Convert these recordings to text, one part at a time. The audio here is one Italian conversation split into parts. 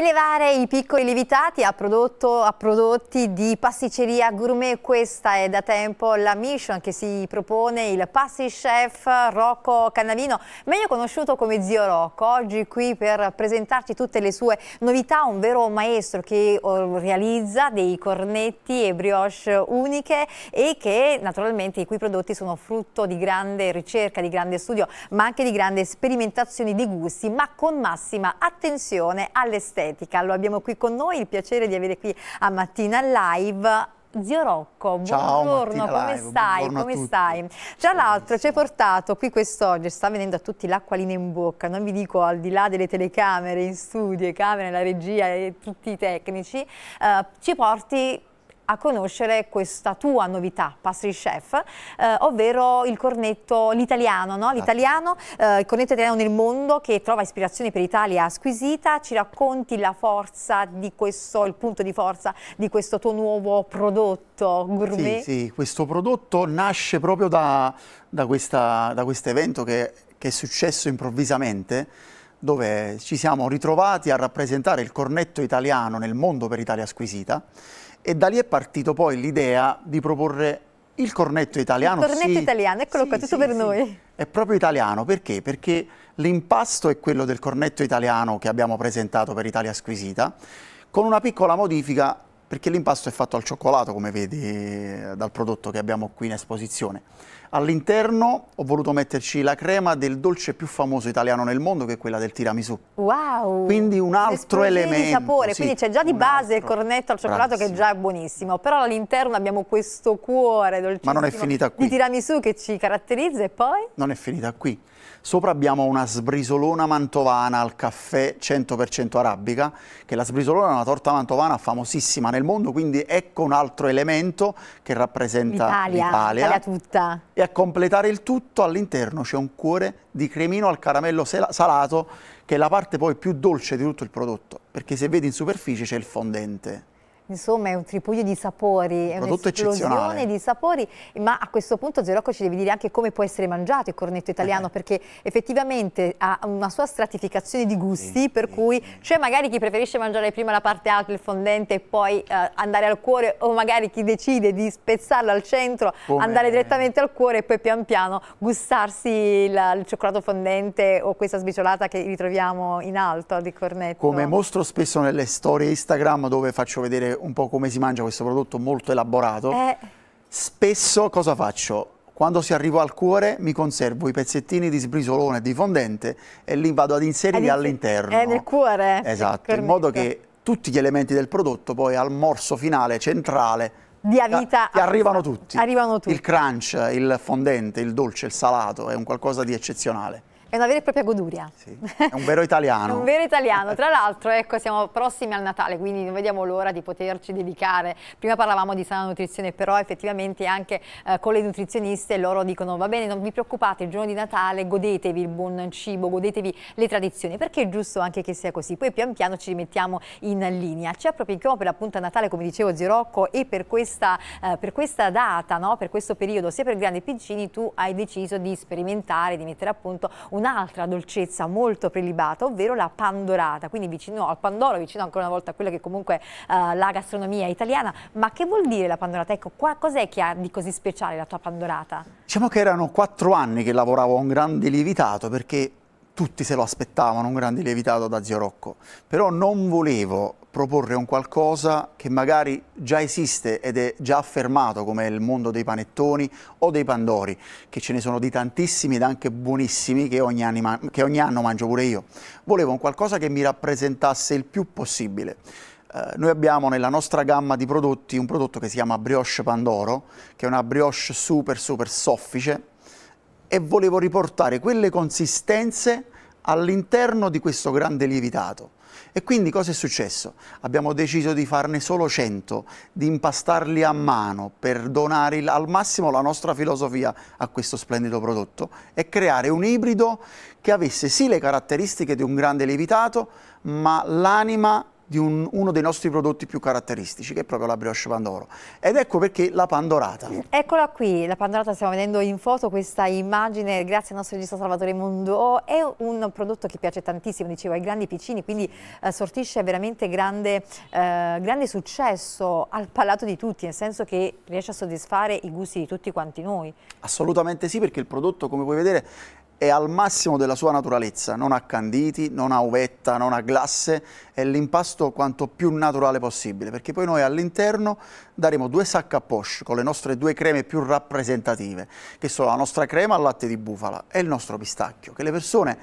Elevare i piccoli lievitati a, prodotto, a, prodotti di pasticceria gourmet, questa è da tempo la mission che si propone il passi chef Rocco Cannavino, meglio conosciuto come Zio Rocco, oggi qui per presentarci tutte le sue novità, un vero maestro che eh, realizza dei cornetti e brioche uniche e che naturalmente i cui prodotti sono frutto di grande ricerca, di grande studio, ma anche di grande sperimentazione di gusti, ma con massima attenzione all'esterno poetica. Lo abbiamo qui con noi, il piacere di avere qui a Mattina Live Zio Rocco, Ciao, buongiorno, come live, stai? Buongiorno come stai? Tra l'altro ci hai portato qui quest'oggi, sta venendo a tutti l'acquolina in bocca, non vi dico al di là delle telecamere in studio, camere, la regia e tutti i tecnici, eh, ci porti a conoscere questa tua novità, pastry chef, eh, ovvero il cornetto, l'italiano, no? Esatto. l'italiano, eh, il cornetto italiano nel mondo che trova ispirazione per Italia squisita, ci racconti la forza di questo, il punto di forza di questo tuo nuovo prodotto gourmet? Sì, sì questo prodotto nasce proprio da, da questo evento che, che è successo improvvisamente dove ci siamo ritrovati a rappresentare il cornetto italiano nel mondo per Italia squisita e da lì è partito poi l'idea di proporre il cornetto italiano. Il cornetto sì, italiano, eccolo sì, qua, tutto sì, per noi. È proprio italiano, perché? Perché l'impasto è quello del cornetto italiano che abbiamo presentato per Italia Squisita, con una piccola modifica perché l'impasto è fatto al cioccolato, come vedi dal prodotto che abbiamo qui in esposizione. All'interno ho voluto metterci la crema del dolce più famoso italiano nel mondo, che è quella del tiramisù. Wow! Quindi un altro elemento. di sapore, sì, quindi c'è già di base altro. il cornetto al cioccolato Bravissimo. che già buonissimo, però all'interno abbiamo questo cuore dolcissimo di tiramisù che ci caratterizza e poi? Non è finita qui Sopra abbiamo una sbrisolona mantovana al caffè 100% arabica, che la sbrisolona è una torta mantovana famosissima nel mondo, quindi ecco un altro elemento che rappresenta l'Italia. L'Italia tutta. E a completare il tutto all'interno c'è un cuore di cremino al caramello salato, che è la parte poi più dolce di tutto il prodotto, perché se vedi in superficie c'è il fondente Insomma è un tripuglio di sapori, è un'esplosione di sapori, ma a questo punto Zerocco ci deve dire anche come può essere mangiato il cornetto italiano, eh. perché effettivamente ha una sua stratificazione di gusti, eh, per eh, cui c'è magari chi preferisce mangiare prima la parte alta, il fondente, e poi eh, andare al cuore, o magari chi decide di spezzarlo al centro, come... andare direttamente al cuore e poi pian piano gustarsi il, il cioccolato fondente o questa sbiciolata che ritroviamo in alto di cornetto. Come mostro spesso nelle storie Instagram dove faccio vedere un po' come si mangia questo prodotto molto elaborato, eh. spesso cosa faccio? Quando si arriva al cuore mi conservo i pezzettini di sbrisolone, di fondente e li vado ad inserire all'interno. È eh, nel cuore. Esatto, in modo che tutti gli elementi del prodotto poi al morso finale, centrale, dia vita a... arrivano tutti. Arrivano tutti. Il crunch, il fondente, il dolce, il salato, è un qualcosa di eccezionale. È una vera e propria goduria. Sì, è un vero italiano. un vero italiano. Tra l'altro, ecco, siamo prossimi al Natale, quindi non vediamo l'ora di poterci dedicare. Prima parlavamo di sana nutrizione, però effettivamente anche eh, con le nutrizioniste loro dicono va bene, non vi preoccupate, il giorno di Natale godetevi il buon cibo, godetevi le tradizioni, perché è giusto anche che sia così. Poi pian piano ci rimettiamo in linea. Ci approfittiamo per l'appunto a Natale, come dicevo Zirocco, e per questa, eh, per questa data, no? per questo periodo, sia per grandi e piccini, tu hai deciso di sperimentare, di mettere a punto un un'altra dolcezza molto prelibata, ovvero la pandorata, quindi vicino al pandoro, vicino ancora una volta a quella che comunque eh, la gastronomia italiana. Ma che vuol dire la pandorata? Ecco, cos'è che ha di così speciale la tua pandorata? Diciamo che erano quattro anni che lavoravo a un grande lievitato perché tutti se lo aspettavano, un grande lievitato da Zio Rocco, però non volevo proporre un qualcosa che magari già esiste ed è già affermato come il mondo dei panettoni o dei pandori, che ce ne sono di tantissimi ed anche buonissimi che ogni, anno, che ogni anno mangio pure io. Volevo un qualcosa che mi rappresentasse il più possibile. Eh, noi abbiamo nella nostra gamma di prodotti un prodotto che si chiama brioche pandoro, che è una brioche super super soffice e volevo riportare quelle consistenze all'interno di questo grande lievitato. E quindi cosa è successo? Abbiamo deciso di farne solo 100, di impastarli a mano per donare al massimo la nostra filosofia a questo splendido prodotto e creare un ibrido che avesse sì le caratteristiche di un grande lievitato, ma l'anima di un, uno dei nostri prodotti più caratteristici, che è proprio la brioche Pandoro. Ed ecco perché la Pandorata. Eccola qui, la Pandorata, stiamo vedendo in foto questa immagine, grazie al nostro regista Salvatore Mondo. È un prodotto che piace tantissimo, dicevo, ai grandi piccini, quindi eh, sortisce veramente grande, eh, grande successo al palato di tutti, nel senso che riesce a soddisfare i gusti di tutti quanti noi. Assolutamente sì, perché il prodotto, come puoi vedere, è al massimo della sua naturalezza, non ha canditi, non ha uvetta, non ha glasse, è l'impasto quanto più naturale possibile, perché poi noi all'interno daremo due sacche a poche con le nostre due creme più rappresentative, che sono la nostra crema al latte di bufala e il nostro pistacchio, che le persone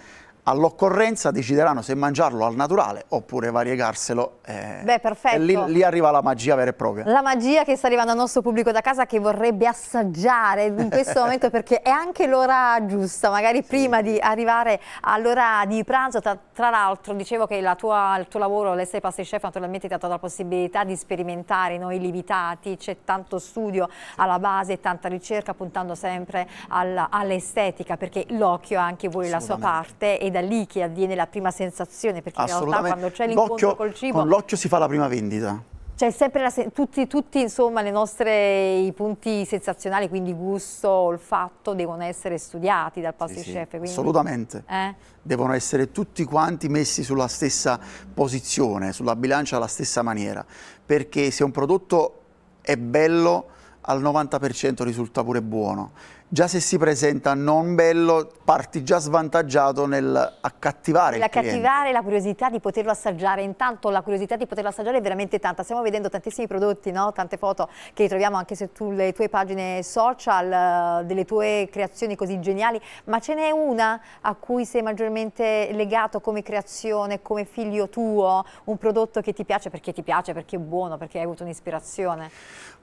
all'occorrenza decideranno se mangiarlo al naturale oppure variegarselo. Eh, Beh, perfetto. E lì, lì, arriva la magia vera e propria. La magia che sta arrivando al nostro pubblico da casa che vorrebbe assaggiare in questo momento perché è anche l'ora giusta, magari sì. prima di arrivare all'ora di pranzo. Tra, tra l'altro dicevo che la tua, il tuo lavoro, l'essere pastry chef, naturalmente ti ha dato la possibilità di sperimentare noi lievitati, c'è tanto studio alla base, tanta ricerca puntando sempre all'estetica all perché l'occhio ha anche voi la sua parte. Ed da lì che avviene la prima sensazione, perché in realtà quando c'è l'incontro col cibo... Con l'occhio si fa la prima vendita. Cioè sempre tutti, tutti insomma, nostre, i punti sensazionali, quindi gusto, olfatto, devono essere studiati dal pastry sì, chef. quindi... assolutamente. Eh? Devono essere tutti quanti messi sulla stessa posizione, sulla bilancia alla stessa maniera. Perché se un prodotto è bello, al 90% risulta pure buono già se si presenta non bello parti già svantaggiato nell'accattivare L'accattivare, la curiosità di poterlo assaggiare, intanto la curiosità di poterlo assaggiare è veramente tanta, stiamo vedendo tantissimi prodotti, no? tante foto che troviamo anche sulle tue pagine social, eh, delle tue creazioni così geniali, ma ce n'è una a cui sei maggiormente legato come creazione, come figlio tuo, un prodotto che ti piace perché ti piace, perché è buono, perché hai avuto un'ispirazione?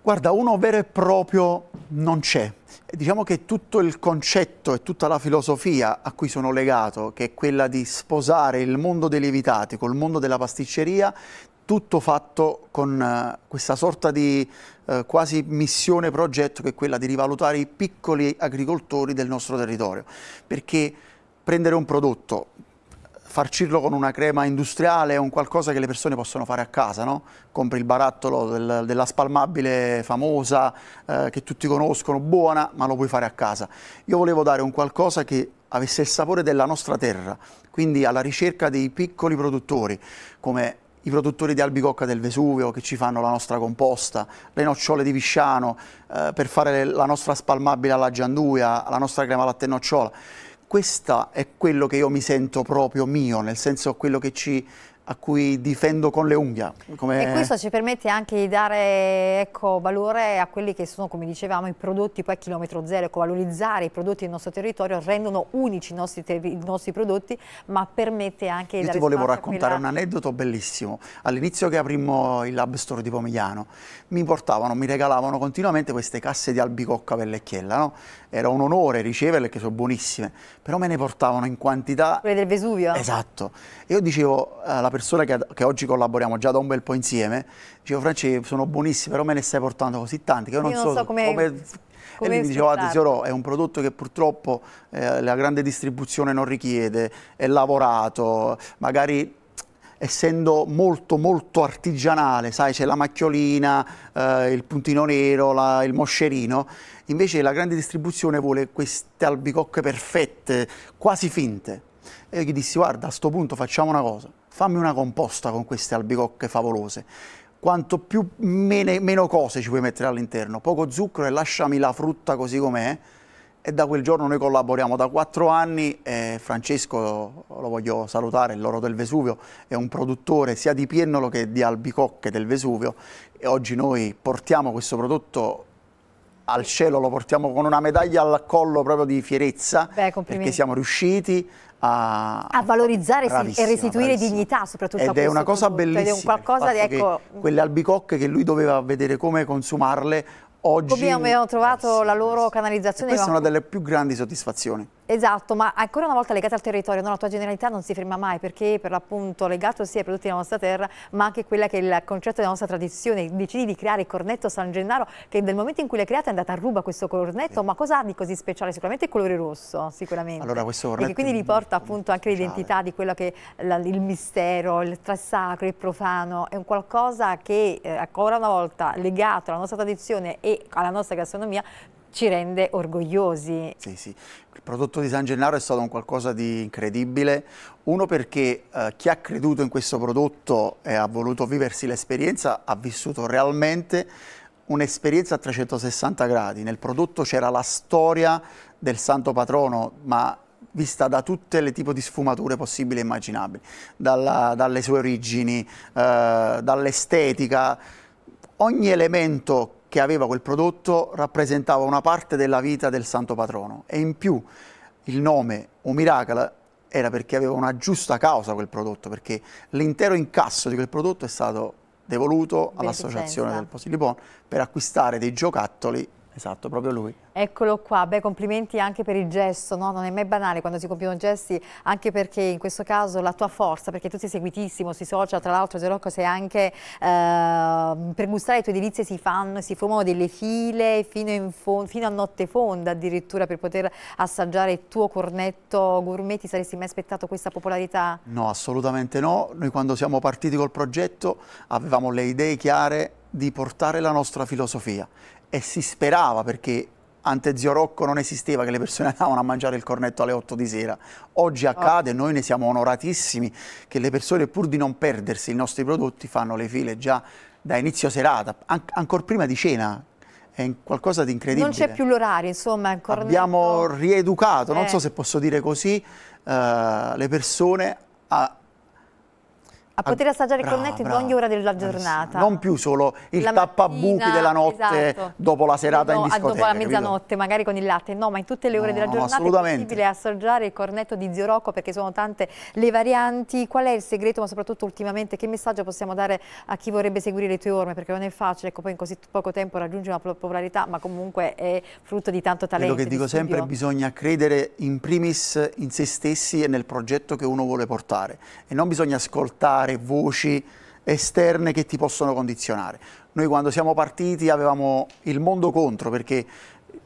Guarda, uno vero e proprio non c'è, eh, diciamo che tutto il concetto e tutta la filosofia a cui sono legato, che è quella di sposare il mondo dei lievitati col mondo della pasticceria, tutto fatto con eh, questa sorta di uh, quasi missione progetto che è quella di rivalutare i piccoli agricoltori del nostro territorio, perché prendere un prodotto, farcirlo con una crema industriale è un qualcosa che le persone possono fare a casa, no? Compri il barattolo del, della spalmabile famosa eh, che tutti conoscono, buona, ma lo puoi fare a casa. Io volevo dare un qualcosa che avesse il sapore della nostra terra, quindi alla ricerca dei piccoli produttori, come i produttori di albicocca del Vesuvio che ci fanno la nostra composta, le nocciole di Visciano eh, per fare la nostra spalmabile alla gianduia, la nostra crema latte e nocciola questo è quello che io mi sento proprio mio, nel senso quello che ci a cui difendo con le unghie. Come... E questo ci permette anche di dare ecco, valore a quelli che sono, come dicevamo, i prodotti poi a chilometro zero, ecco, valorizzare i prodotti del nostro territorio, rendono unici i nostri, i nostri prodotti, ma permette anche di... Io ti volevo raccontare quella... un aneddoto bellissimo. All'inizio che aprimmo il Lab Store di Pomigliano, mi portavano, mi regalavano continuamente queste casse di albicocca pellecchiella, no? Era un onore riceverle che sono buonissime, però me ne portavano in quantità... Quelle del Vesuvio? Esatto. io dicevo alla eh, persona che, che, oggi collaboriamo già da un bel po' insieme, dicevo Franci sono buonissime, però me ne stai portando così tante che io non, io so, non so, come... come... Come e lì mi diceva, attenzione, è un prodotto che purtroppo eh, la grande distribuzione non richiede, è lavorato, magari essendo molto molto artigianale, sai, c'è la macchiolina, eh, il puntino nero, la, il moscerino, invece la grande distribuzione vuole queste albicocche perfette, quasi finte. E io gli dissi, guarda, a sto punto facciamo una cosa, fammi una composta con queste albicocche favolose. Quanto più mene, meno cose ci puoi mettere all'interno, poco zucchero e lasciami la frutta così com'è. E da quel giorno noi collaboriamo da quattro anni e Francesco, lo voglio salutare, l'oro del Vesuvio, è un produttore sia di piennolo che di albicocche del Vesuvio e oggi noi portiamo questo prodotto al cielo lo portiamo con una medaglia al collo proprio di fierezza Beh, perché siamo riusciti a, a valorizzare e restituire dignità soprattutto ed a è una cosa punto. bellissima di, ecco... quelle albicocche che lui doveva vedere come consumarle oggi come abbiamo trovato la loro canalizzazione e questa è una delle più grandi soddisfazioni Esatto, ma ancora una volta legata al territorio, no? la tua generalità non si ferma mai perché per l'appunto legato sia ai prodotti della nostra terra ma anche quella che è il concetto della nostra tradizione, decidi di creare il cornetto San Gennaro che nel momento in cui l'hai creato è andata a ruba questo cornetto, sì. ma cosa ha di così speciale? Sicuramente il colore rosso, sicuramente. Allora questo cornetto... E che quindi riporta appunto anche l'identità di quello che è la, il mistero, il tra sacro il profano, è un qualcosa che eh, ancora una volta legato alla nostra tradizione e alla nostra gastronomia ci rende orgogliosi. Sì, sì. Il prodotto di San Gennaro è stato un qualcosa di incredibile. Uno perché eh, chi ha creduto in questo prodotto e ha voluto viversi l'esperienza ha vissuto realmente un'esperienza a 360 gradi. Nel prodotto c'era la storia del santo patrono, ma vista da tutte le tipi di sfumature possibili e immaginabili, Dalla, dalle sue origini, eh, dall'estetica, ogni elemento che aveva quel prodotto rappresentava una parte della vita del santo patrono e in più il nome o miracolo era perché aveva una giusta causa quel prodotto, perché l'intero incasso di quel prodotto è stato devoluto all'associazione del Posilipon per acquistare dei giocattoli Esatto, proprio lui. Eccolo qua, beh complimenti anche per il gesto, no? non è mai banale quando si compiono gesti, anche perché in questo caso la tua forza, perché tu sei seguitissimo sui social, tra l'altro Zerocco sei anche, eh, per gustare le tue delizie si fanno, si formano delle file fino, fino, a notte fonda addirittura per poter assaggiare il tuo cornetto gourmet, ti saresti mai aspettato questa popolarità? No, assolutamente no, noi quando siamo partiti col progetto avevamo le idee chiare di portare la nostra filosofia e si sperava perché ante zio Rocco non esisteva che le persone andavano a mangiare il cornetto alle 8 di sera. Oggi accade, ah. noi ne siamo onoratissimi che le persone pur di non perdersi i nostri prodotti fanno le file già da inizio serata, an ancora prima di cena. È qualcosa di incredibile. Non c'è più l'orario, insomma, ancora. Abbiamo rieducato, eh. non so eh. se posso dire così, uh, le persone a poter assaggiare il cornetto in ogni ora della giornata. Non più solo il tappabuchi della notte esatto. dopo la serata no, in discoteca. Dopo la mezzanotte, capito? magari con il latte. No, ma in tutte le ore no, della giornata è possibile assaggiare il cornetto di Zio Rocco perché sono tante le varianti. Qual è il segreto, ma soprattutto ultimamente, che messaggio possiamo dare a chi vorrebbe seguire le tue orme? Perché non è facile, ecco, poi in così poco tempo raggiungere una popolarità, ma comunque è frutto di tanto talento. Quello che dico studio. sempre, bisogna credere in primis in se stessi e nel progetto che uno vuole portare. E non bisogna ascoltare ascoltare voci esterne che ti possono condizionare. Noi quando siamo partiti avevamo il mondo contro perché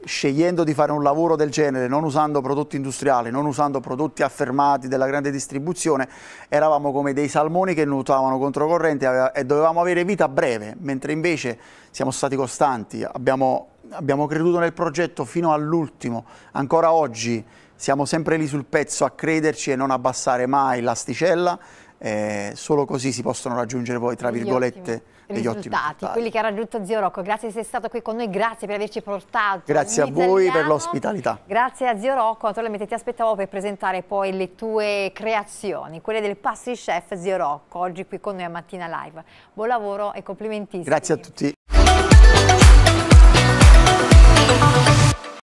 scegliendo di fare un lavoro del genere, non usando prodotti industriali, non usando prodotti affermati della grande distribuzione, eravamo come dei salmoni che nuotavano controcorrente e dovevamo avere vita breve, mentre invece siamo stati costanti, abbiamo, abbiamo creduto nel progetto fino all'ultimo, ancora oggi siamo sempre lì sul pezzo a crederci e non abbassare mai l'asticella eh, solo così si possono raggiungere poi, tra virgolette, degli risultati, ottimi risultati. Quelli che ha raggiunto Zio Rocco, grazie di essere stato qui con noi, grazie per averci portato. Grazie a voi per l'ospitalità. Grazie a Zio Rocco, naturalmente ti aspettavo per presentare poi le tue creazioni, quelle del pastry chef Zio Rocco, oggi qui con noi a Mattina Live. Buon lavoro e complimentissimi. Grazie a tutti.